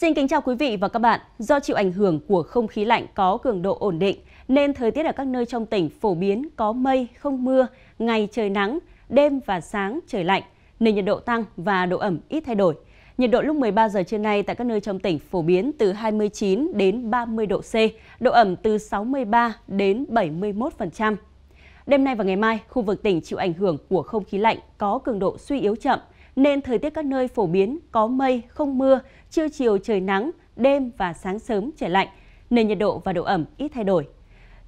Xin kính chào quý vị và các bạn. Do chịu ảnh hưởng của không khí lạnh có cường độ ổn định, nên thời tiết ở các nơi trong tỉnh phổ biến có mây, không mưa, ngày trời nắng, đêm và sáng trời lạnh, nền nhiệt độ tăng và độ ẩm ít thay đổi. Nhiệt độ lúc 13 giờ trưa nay tại các nơi trong tỉnh phổ biến từ 29 đến 30 độ C, độ ẩm từ 63 đến 71%. Đêm nay và ngày mai, khu vực tỉnh chịu ảnh hưởng của không khí lạnh có cường độ suy yếu chậm, nên thời tiết các nơi phổ biến có mây, không mưa, trưa chiều trời nắng, đêm và sáng sớm trời lạnh, nên nhiệt độ và độ ẩm ít thay đổi.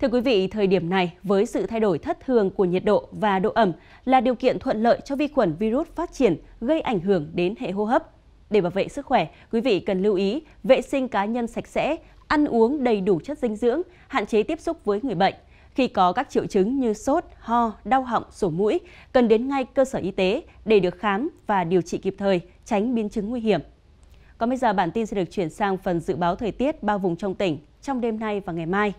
Thưa quý vị, thời điểm này với sự thay đổi thất thường của nhiệt độ và độ ẩm là điều kiện thuận lợi cho vi khuẩn virus phát triển gây ảnh hưởng đến hệ hô hấp. Để bảo vệ sức khỏe, quý vị cần lưu ý vệ sinh cá nhân sạch sẽ, ăn uống đầy đủ chất dinh dưỡng, hạn chế tiếp xúc với người bệnh. Khi có các triệu chứng như sốt, ho, đau họng, sổ mũi, cần đến ngay cơ sở y tế để được khám và điều trị kịp thời, tránh biến chứng nguy hiểm. Còn bây giờ bản tin sẽ được chuyển sang phần dự báo thời tiết bao vùng trong tỉnh trong đêm nay và ngày mai.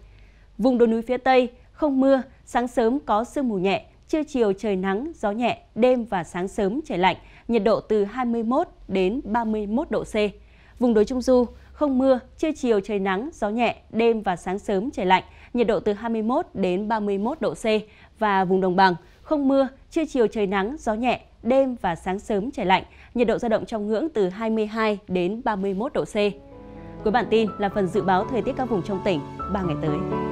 Vùng đồi núi phía Tây không mưa, sáng sớm có sương mù nhẹ, trưa chiều trời nắng, gió nhẹ, đêm và sáng sớm trời lạnh, nhiệt độ từ 21 đến 31 độ C. Vùng đồi Trung Du không mưa, trưa chiều trời nắng, gió nhẹ, đêm và sáng sớm trời lạnh, nhiệt độ từ 21 đến 31 độ C và vùng đồng bằng, không mưa, trưa chiều trời nắng, gió nhẹ, đêm và sáng sớm trời lạnh, nhiệt độ dao động trong ngưỡng từ 22 đến 31 độ C. Cuối bản tin là phần dự báo thời tiết các vùng trong tỉnh 3 ngày tới.